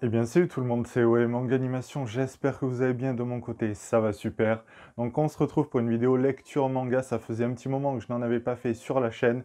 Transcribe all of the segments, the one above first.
Eh bien salut tout le monde, c'est OE Manga Animation, j'espère que vous allez bien de mon côté, ça va super. Donc on se retrouve pour une vidéo lecture manga, ça faisait un petit moment que je n'en avais pas fait sur la chaîne,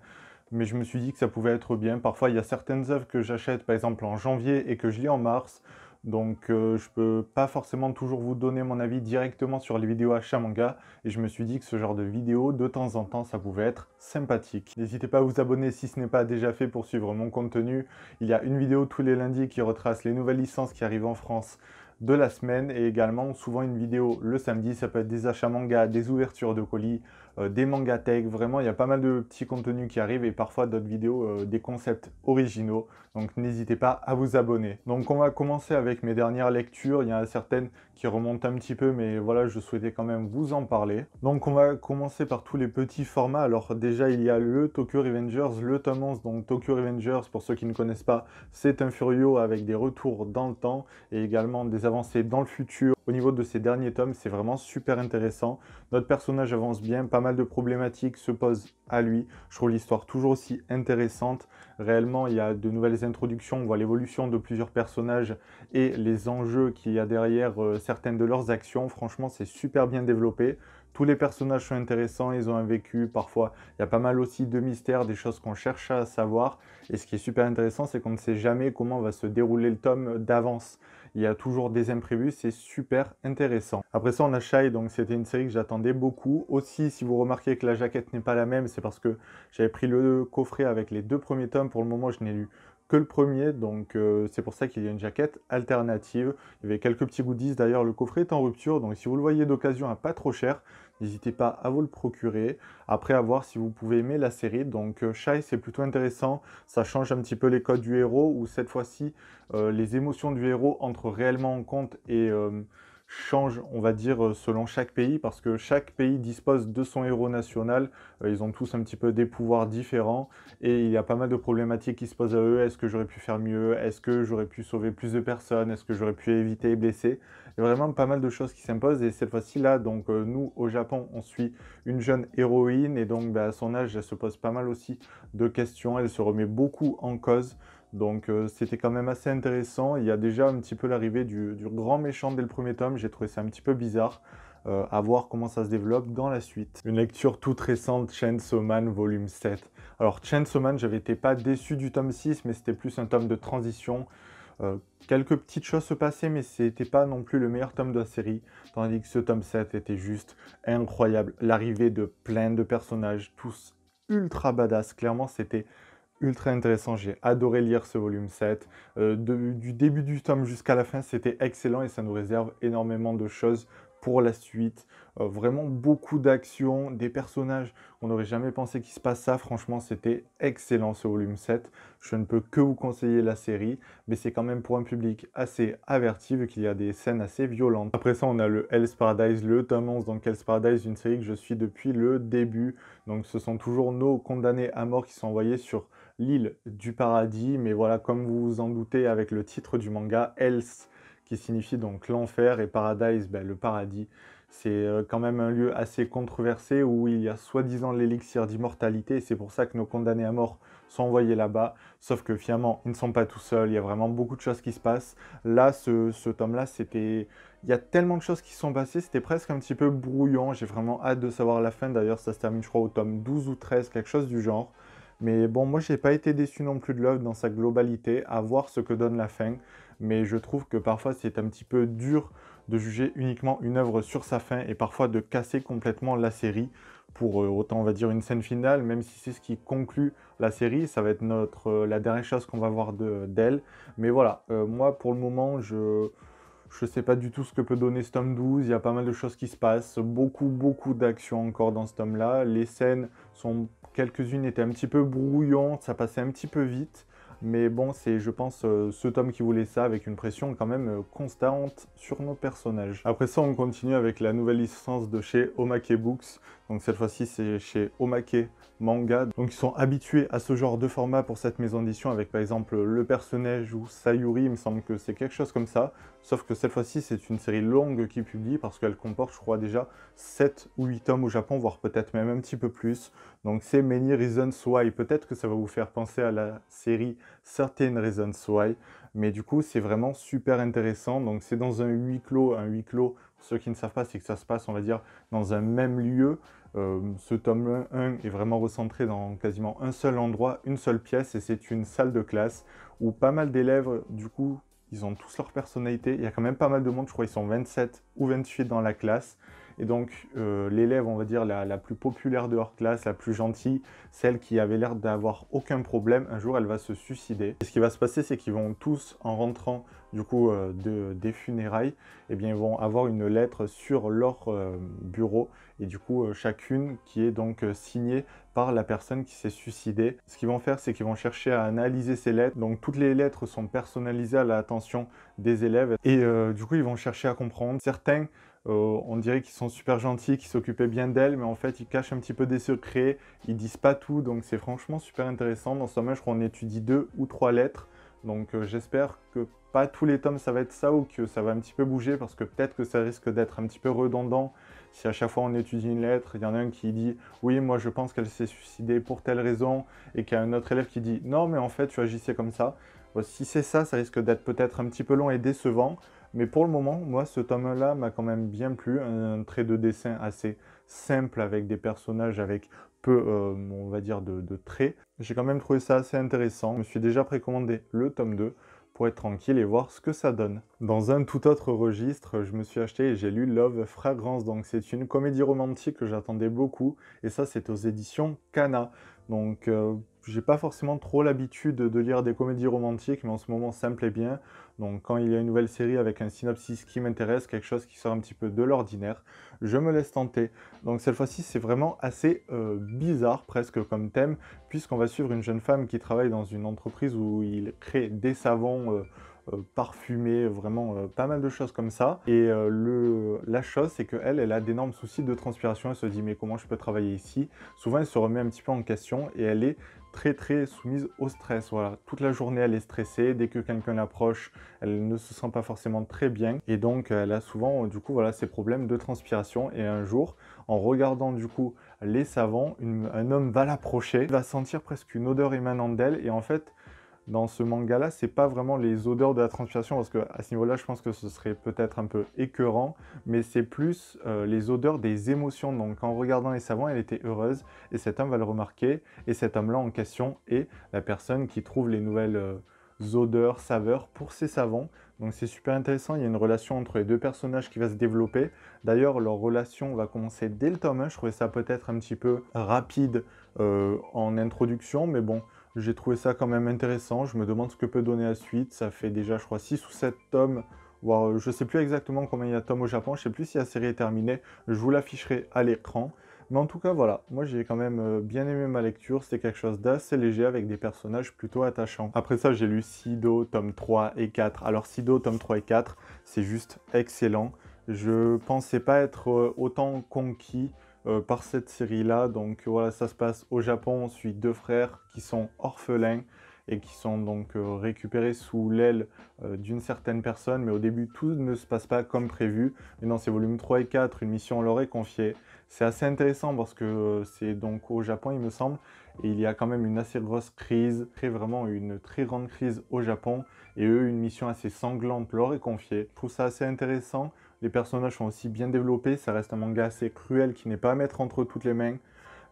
mais je me suis dit que ça pouvait être bien. Parfois il y a certaines œuvres que j'achète par exemple en janvier et que je lis en mars, donc je euh, je peux pas forcément toujours vous donner mon avis directement sur les vidéos achats manga et je me suis dit que ce genre de vidéo de temps en temps ça pouvait être sympathique. N'hésitez pas à vous abonner si ce n'est pas déjà fait pour suivre mon contenu. Il y a une vidéo tous les lundis qui retrace les nouvelles licences qui arrivent en France de la semaine et également souvent une vidéo le samedi, ça peut être des achats manga, des ouvertures de colis, euh, des manga tech, vraiment il y a pas mal de petits contenus qui arrivent et parfois d'autres vidéos, euh, des concepts originaux. Donc n'hésitez pas à vous abonner. Donc on va commencer avec mes dernières lectures, il y en a certaines qui remontent un petit peu mais voilà je souhaitais quand même vous en parler. Donc on va commencer par tous les petits formats. Alors déjà il y a le Tokyo Revengers, le tome donc Tokyo Revengers pour ceux qui ne connaissent pas, c'est un furio avec des retours dans le temps et également des avancées dans le futur au niveau de ces derniers tomes, c'est vraiment super intéressant. Notre personnage avance bien, pas mal de problématiques se posent à lui. Je trouve l'histoire toujours aussi intéressante. Réellement, il y a de nouvelles introductions, on voit l'évolution de plusieurs personnages et les enjeux qu'il y a derrière euh, certaines de leurs actions. Franchement, c'est super bien développé. Tous les personnages sont intéressants, ils ont un vécu, parfois il y a pas mal aussi de mystères, des choses qu'on cherche à savoir. Et ce qui est super intéressant, c'est qu'on ne sait jamais comment va se dérouler le tome d'avance. Il y a toujours des imprévus, c'est super intéressant. Après ça, on a Shy, donc c'était une série que j'attendais beaucoup. Aussi, si vous remarquez que la jaquette n'est pas la même, c'est parce que j'avais pris le coffret avec les deux premiers tomes. Pour le moment, je n'ai lu que le premier, donc euh, c'est pour ça qu'il y a une jaquette alternative. Il y avait quelques petits goodies, d'ailleurs le coffret est en rupture, donc si vous le voyez d'occasion à pas trop cher, n'hésitez pas à vous le procurer. Après, à voir si vous pouvez aimer la série. Donc, euh, Shy, c'est plutôt intéressant. Ça change un petit peu les codes du héros, où cette fois-ci, euh, les émotions du héros entrent réellement en compte et change, on va dire, euh, selon chaque pays, parce que chaque pays dispose de son héros national. Euh, ils ont tous un petit peu des pouvoirs différents, et il y a pas mal de problématiques qui se posent à eux. Est-ce que j'aurais pu faire mieux Est-ce que j'aurais pu sauver plus de personnes Est-ce que j'aurais pu éviter les blessés Il y vraiment pas mal de choses qui s'imposent, et cette fois-ci, là, donc, euh, nous, au Japon, on suit une jeune héroïne, et donc, bah, à son âge, elle se pose pas mal aussi de questions, elle se remet beaucoup en cause. Donc euh, c'était quand même assez intéressant. Il y a déjà un petit peu l'arrivée du, grand méchant dès le premier tome. J'ai trouvé ça un petit peu bizarre. Euh, à voir comment ça se développe dans la suite. Une lecture toute récente, Chainsaw Man volume 7. Alors Chainsaw Man, j'avais été pas déçu du tome 6, mais c'était plus un tome de transition. Euh, quelques petites choses se passaient, mais c'était pas non plus le meilleur tome de la série, tandis que ce tome 7 était juste incroyable. L'arrivée de plein de personnages, tous ultra badass. Clairement, c'était ultra intéressant. J'ai adoré lire ce volume 7. Euh, du début du tome jusqu'à la fin, c'était excellent et ça nous réserve énormément de choses pour la suite. Euh, vraiment beaucoup d'action, des personnages. On n'aurait jamais pensé qu'il se passe ça. Franchement, c'était excellent ce volume 7. Je ne peux que vous conseiller la série, mais c'est quand même pour un public assez averti vu qu'il y a des scènes assez violentes. Après ça, on a le Hell's Paradise, le tome 11. dans Hell's Paradise, une série que je suis depuis le début. Donc ce sont toujours nos condamnés à mort qui sont envoyés sur l'île du paradis, mais voilà, comme vous vous en doutez avec le titre du manga, Else, qui signifie donc l'enfer, et Paradise, ben, le paradis. C'est euh, quand même un lieu assez controversé où il y a soi-disant l'élixir d'immortalité, et c'est pour ça que nos condamnés à mort sont envoyés là-bas. Sauf que finalement, ils ne sont pas tout seuls, il y a vraiment beaucoup de choses qui se passent. Là, ce, tome-là, c'était. Il y a tellement de choses qui sont passées, c'était presque un petit peu brouillon. J'ai vraiment hâte de savoir la fin. D'ailleurs, ça se termine, je crois, au tome 12 ou 13, quelque chose du genre. Mais bon, moi j'ai pas été déçu non plus de l'œuvre dans sa globalité, à voir ce que donne la fin. Mais je trouve que parfois c'est un petit peu dur de juger uniquement une œuvre sur sa fin et parfois de casser complètement la série pour euh, autant on va dire une scène finale, même si c'est ce qui conclut la série, ça va être notre euh, la dernière chose qu'on va voir d'elle. Mais voilà, euh, moi pour le moment je ne sais pas du tout ce que peut donner ce tome 12, il y a pas mal de choses qui se passent, beaucoup beaucoup d'actions encore dans ce tome là, les scènes sont Quelques-unes étaient un petit peu brouillantes, ça passait un petit peu vite. Mais bon, c'est, je pense, euh, ce tome qui voulait ça, avec une pression quand même euh, constante sur nos personnages. Après ça, on continue avec la nouvelle licence de chez Omake Books. Donc cette fois-ci, c'est chez Omake Manga. Donc ils sont habitués à ce genre de format pour cette maison d'édition, avec par exemple Le Personnage ou Sayuri, il me semble que c'est quelque chose comme ça. Sauf que cette fois-ci, c'est une série longue qui publie, parce qu'elle comporte, je crois, déjà 7 ou 8 tomes au Japon, voire peut-être même un petit peu plus. Donc c'est Many Reasons Why. Peut-être que ça va vous faire penser à la série Certain Reasons Why. Mais du coup, c'est vraiment super intéressant. Donc c'est dans un huis clos. Un huis clos, pour ceux qui ne savent pas, c'est que ça se passe, on va dire, dans un même lieu. Euh, ce tome 1 est vraiment recentré dans quasiment un seul endroit, une seule pièce. Et c'est une salle de classe où pas mal d'élèves, du coup, ils ont tous leur personnalité. Il y a quand même pas mal de monde. Je crois qu'ils sont 27 ou 28 dans la classe. Et donc, euh, l'élève, on va dire, la, plus populaire de hors classe, la plus gentille, celle qui avait l'air d'avoir aucun problème, un jour, elle va se suicider. Et ce qui va se passer, c'est qu'ils vont tous, en rentrant, du coup, euh, des funérailles, eh bien, ils vont avoir une lettre sur leur euh, bureau, et du coup, chacune qui est donc signée par la personne qui s'est suicidée. Ce qu'ils vont faire, c'est qu'ils vont chercher à analyser ces lettres. Donc, toutes les lettres sont personnalisées à l'attention des élèves, et du coup, ils vont chercher à comprendre. Certains euh, on dirait qu'ils sont super gentils, qu'ils s'occupaient bien d'elle, mais en fait, ils cachent un petit peu des secrets, ils disent pas tout, donc c'est franchement super intéressant. Dans ce moment je crois qu'on étudie deux ou trois lettres, donc euh, j'espère que pas tous les tomes ça va être ça ou que ça va un petit peu bouger, parce que peut-être que ça risque d'être un petit peu redondant. Si à chaque fois on étudie une lettre, il y en a un qui dit « Oui, moi je pense qu'elle s'est suicidée pour telle raison », et qu'il y a un autre élève qui dit « Non, mais en fait, tu agissais comme ça ». si c'est ça, ça risque d'être peut-être un petit peu long et décevant. Mais pour le moment, moi, ce tome-là m'a quand même bien plu. Un trait de dessin assez simple avec des personnages avec peu, euh, on va dire, de, traits. J'ai quand même trouvé ça assez intéressant. Je me suis déjà précommandé le tome 2 pour être tranquille et voir ce que ça donne. Dans un tout autre registre, je me suis acheté et j'ai lu Love Fragrance, donc c'est une comédie romantique que j'attendais beaucoup, et ça c'est aux éditions Cana. Donc euh, j'ai pas forcément trop l'habitude de lire des comédies romantiques, mais en ce moment, ça me plaît bien. Donc, quand il y a une nouvelle série avec un synopsis qui m'intéresse, quelque chose qui sort un petit peu de l'ordinaire, je me laisse tenter. Donc, cette fois-ci, c'est vraiment assez euh, bizarre, presque comme thème, puisqu'on va suivre une jeune femme qui travaille dans une entreprise où il crée des savons. Euh, euh, parfumés vraiment pas mal de choses comme ça. Et le, la chose, c'est qu'elle, elle a d'énormes soucis de transpiration. Elle se dit, mais comment je peux travailler ici Souvent, elle se remet un petit peu en question et elle est très très soumise au stress. Voilà, toute la journée elle est stressée. Dès que quelqu'un l'approche, elle ne se sent pas forcément très bien et donc elle a souvent du coup voilà ces problèmes de transpiration. Et un jour, en regardant du coup les savants, un homme va l'approcher, va sentir presque une odeur émanant d'elle et en fait dans ce manga-là, c'est pas vraiment les odeurs de la transpiration, parce que à ce niveau-là, je pense que ce serait peut-être un peu écœurant, mais c'est plus euh, les odeurs des émotions. Donc en regardant les savants, elle était heureuse, et cet homme va le remarquer, et cet homme-là en question est la personne qui trouve les nouvelles euh, odeurs, saveurs pour ses savants. Donc c'est super intéressant, il y a une relation entre les deux personnages qui va se développer. D'ailleurs, leur relation va commencer dès le tome 1, je trouvais ça peut-être un petit peu rapide euh, en introduction, mais bon, j'ai trouvé ça quand même intéressant. Je me demande ce que peut donner la suite. Ça fait déjà, je crois, 6 ou 7 tomes. je euh, je sais plus exactement combien il y a de tomes au Japon. Je ne sais plus si la série est terminée. Je vous l'afficherai à l'écran. Mais en tout cas, voilà, moi j'ai quand même euh, bien aimé ma lecture, c'était quelque chose d'assez léger avec des personnages plutôt attachants. Après ça, j'ai lu Sido, tome 3 et 4. Alors Sido, tome 3 et 4, c'est juste excellent. Je pensais pas être euh, autant conquis euh, par cette série-là. Donc voilà, ça se passe au Japon. On suit deux frères qui sont orphelins et qui sont donc euh, récupérés sous l'aile euh, d'une certaine personne. Mais au début, tout ne se passe pas comme prévu. Mais dans ces volumes 3 et 4, une mission leur est confiée. C'est assez intéressant parce que c'est donc au Japon, il me semble. Et il y a quand même une assez grosse crise, très vraiment une très grande crise au Japon. Et eux, une mission assez sanglante leur est confiée. Je trouve ça assez intéressant. Les personnages sont aussi bien développés, ça reste un manga assez cruel qui n'est pas à mettre entre toutes les mains,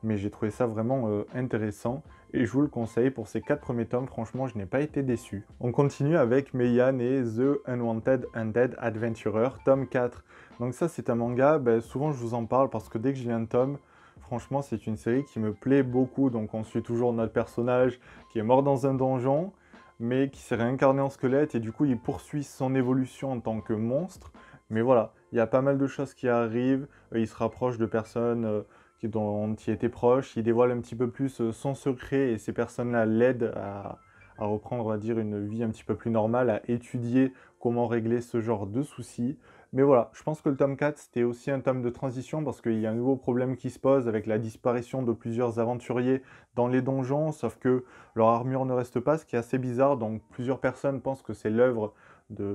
mais j'ai trouvé ça vraiment euh, intéressant et je vous le conseille pour ces 4 premiers tomes, franchement je n'ai pas été déçu. On continue avec Meian et The Unwanted Undead Adventurer, tome 4. Donc ça c'est un manga, ben, souvent je vous en parle parce que dès que j'ai un tome, franchement c'est une série qui me plaît beaucoup, donc on suit toujours notre personnage qui est mort dans un donjon, mais qui s'est réincarné en squelette et du coup il poursuit son évolution en tant que monstre, mais voilà, il y a pas mal de choses qui arrivent. Euh, il se rapproche de personnes euh, dont il était proche. Il dévoile un petit peu plus euh, son secret et ces personnes-là l'aident à, reprendre, on dire, une vie un petit peu plus normale, à étudier comment régler ce genre de soucis. Mais voilà, je pense que le tome 4, c'était aussi un tome de transition parce qu'il y a un nouveau problème qui se pose avec la disparition de plusieurs aventuriers dans les donjons, sauf que leur armure ne reste pas, ce qui est assez bizarre, donc plusieurs personnes pensent que c'est l'œuvre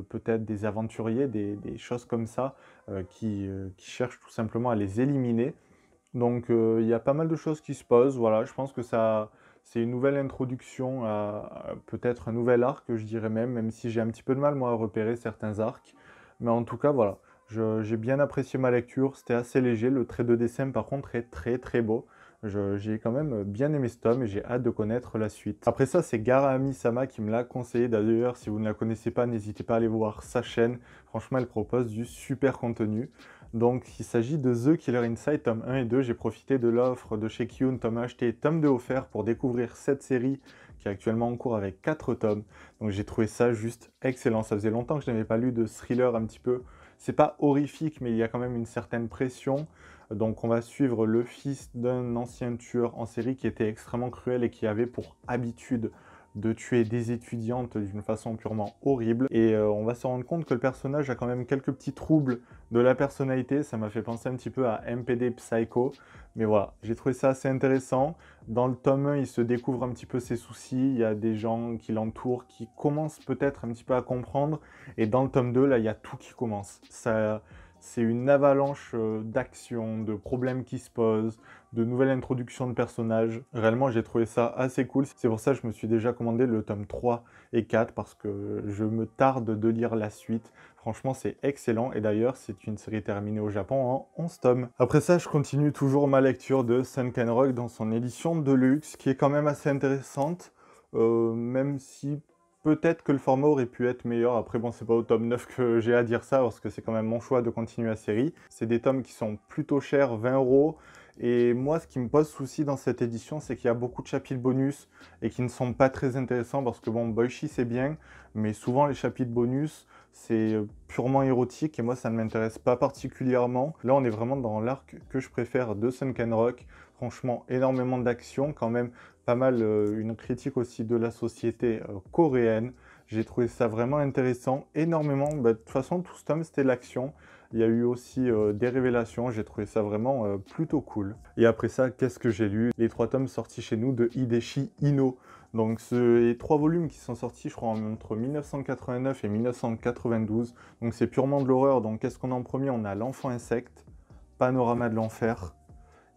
peut-être des aventuriers, des, choses comme ça, euh, euh, qui, cherchent tout simplement à les éliminer. Donc euh, il y a pas mal de choses qui se posent. Voilà, je pense que ça, c'est une nouvelle introduction à, peut-être un nouvel arc, je dirais même, même si j'ai un petit peu de mal moi à repérer certains arcs. Mais en tout cas, voilà, j'ai bien apprécié ma lecture. C'était assez léger. Le trait de dessin, par contre, est très très beau j'ai quand même bien aimé ce tome et j'ai hâte de connaître la suite. Après ça, c'est Garami Sama qui me l'a conseillé. D'ailleurs, si vous ne la connaissez pas, n'hésitez pas à aller voir sa chaîne. Franchement, elle propose du super contenu. Donc, il s'agit de The Killer Inside, tome 1 et 2. J'ai profité de l'offre de chez Kyun, tome acheté et tome 2 offert pour découvrir cette série qui est actuellement en cours avec 4 tomes. Donc, j'ai trouvé ça juste excellent. Ça faisait longtemps que je n'avais pas lu de thriller un petit peu. C'est pas horrifique, mais il y a quand même une certaine pression. Donc on va suivre le fils d'un ancien tueur en série qui était extrêmement cruel et qui avait pour habitude de tuer des étudiantes d'une façon purement horrible. Et euh, on va se rendre compte que le personnage a quand même quelques petits troubles de la personnalité. Ça m'a fait penser un petit peu à MPD Psycho. Mais voilà, j'ai trouvé ça assez intéressant. Dans le tome 1, il se découvre un petit peu ses soucis. Il y a des gens qui l'entourent, qui commencent peut-être un petit peu à comprendre. Et dans le tome 2, là, il y a tout qui commence. Ça c'est une avalanche euh, d'actions, de problèmes qui se posent, de nouvelles introductions de personnages. Réellement, j'ai trouvé ça assez cool. C'est pour ça que je me suis déjà commandé le tome 3 et 4 parce que je me tarde de lire la suite. Franchement, c'est excellent et d'ailleurs, c'est une série terminée au Japon en 11 tomes. Après ça, je continue toujours ma lecture de Sunken Rock dans son édition de luxe qui est quand même assez intéressante. Euh, même si Peut-être que le format aurait pu être meilleur. Après, bon, c'est pas au tome 9 que j'ai à dire ça, parce que c'est quand même mon choix de continuer la série. C'est des tomes qui sont plutôt chers, 20 euros. Et moi, ce qui me pose souci dans cette édition, c'est qu'il y a beaucoup de chapitres bonus et qui ne sont pas très intéressants parce que, bon, Boichi, c'est bien, mais souvent les chapitres bonus, c'est purement érotique et moi, ça ne m'intéresse pas particulièrement. Là, on est vraiment dans l'arc que je préfère de Sunken Rock. Franchement, énormément d'action, quand même pas mal euh, une critique aussi de la société euh, coréenne. J'ai trouvé ça vraiment intéressant, énormément. Bah, de toute façon, tout ce tome, c'était l'action. Il y a eu aussi euh, des révélations, j'ai trouvé ça vraiment plutôt cool. Et après ça, qu'est-ce que j'ai lu Les trois tomes sortis chez nous de Hideshi Ino. Donc ces trois volumes qui sont sortis, je crois, entre 1989 et 1992. Donc c'est purement de l'horreur. Donc qu'est-ce qu'on a en premier On a L'Enfant Insecte, Panorama de l'Enfer,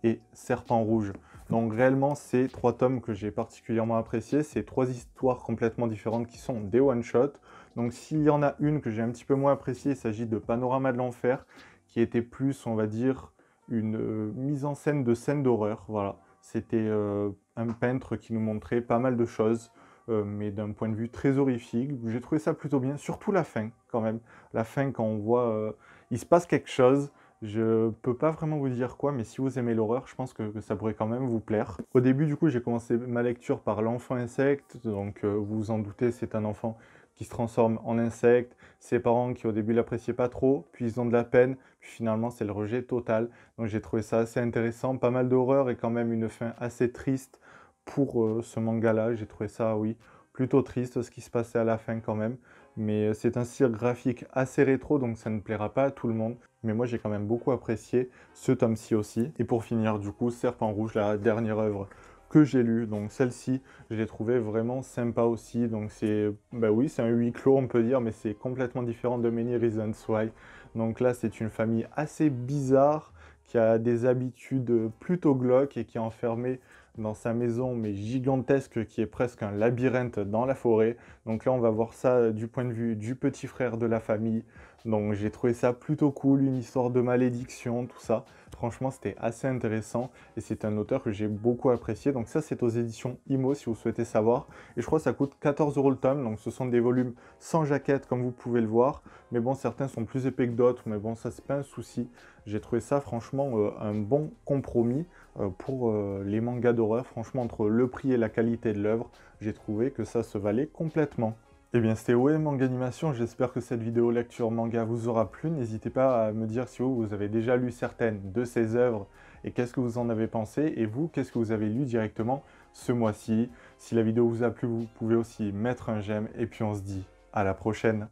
et Serpent Rouge. Donc réellement, c'est trois tomes que j'ai particulièrement appréciés. C'est trois histoires complètement différentes qui sont des one-shots. Donc s'il y en a une que j'ai un petit peu moins appréciée, il s'agit de Panorama de l'Enfer, qui était plus, on va dire, une euh, mise en scène de scène d'horreur. Voilà, c'était euh, un peintre qui nous montrait pas mal de choses, euh, mais d'un point de vue très horrifique. J'ai trouvé ça plutôt bien, surtout la fin quand même. La fin quand on voit, il se passe quelque chose je peux pas vraiment vous dire quoi, mais si vous aimez l'horreur, je pense que, ça pourrait quand même vous plaire. Au début, du coup, j'ai commencé ma lecture par l'enfant insecte. Donc, euh, vous vous en doutez, c'est un enfant qui se transforme en insecte. Ses parents qui au début l'appréciaient pas trop, puis ils ont de la peine, puis finalement c'est le rejet total. Donc j'ai trouvé ça assez intéressant, pas mal d'horreur et quand même une fin assez triste pour euh, ce manga-là. J'ai trouvé ça, oui, plutôt triste ce qui se passait à la fin quand même mais euh, c'est un style graphique assez rétro, donc ça ne plaira pas à tout le monde. Mais moi, j'ai quand même beaucoup apprécié ce tome-ci aussi. Et pour finir, du coup, Serpent Rouge, la dernière œuvre que j'ai lue. Donc celle-ci, je l'ai trouvée vraiment sympa aussi. Donc c'est, bah oui, c'est un huis clos, on peut dire, mais c'est complètement différent de Many Reasons Why. Donc là, c'est une famille assez bizarre qui a des habitudes plutôt glauques et qui est enfermée dans sa maison, mais gigantesque, qui est presque un labyrinthe dans la forêt. Donc là, on va voir ça euh, du point de vue du petit frère de la famille. Donc j'ai trouvé ça plutôt cool, une histoire de malédiction, tout ça. Franchement, c'était assez intéressant et c'est un auteur que j'ai beaucoup apprécié. Donc ça, c'est aux éditions IMO si vous souhaitez savoir. Et je crois que ça coûte 14 euros le tome, donc ce sont des volumes sans jaquette comme vous pouvez le voir. Mais bon, certains sont plus épais que d'autres, mais bon, ça c'est pas un souci. J'ai trouvé ça franchement euh, un bon compromis. Euh, pour euh, les mangas d'horreur, franchement, entre le prix et la qualité de l'œuvre, j'ai trouvé que ça se valait complètement. Et eh bien c'était OM Manga Animation, j'espère que cette vidéo lecture manga vous aura plu. N'hésitez pas à me dire si vous, vous avez déjà lu certaines de ces œuvres et qu'est-ce que vous en avez pensé. Et vous, qu'est-ce que vous avez lu directement ce mois-ci. Si la vidéo vous a plu, vous pouvez aussi mettre un j'aime et puis on se dit à la prochaine.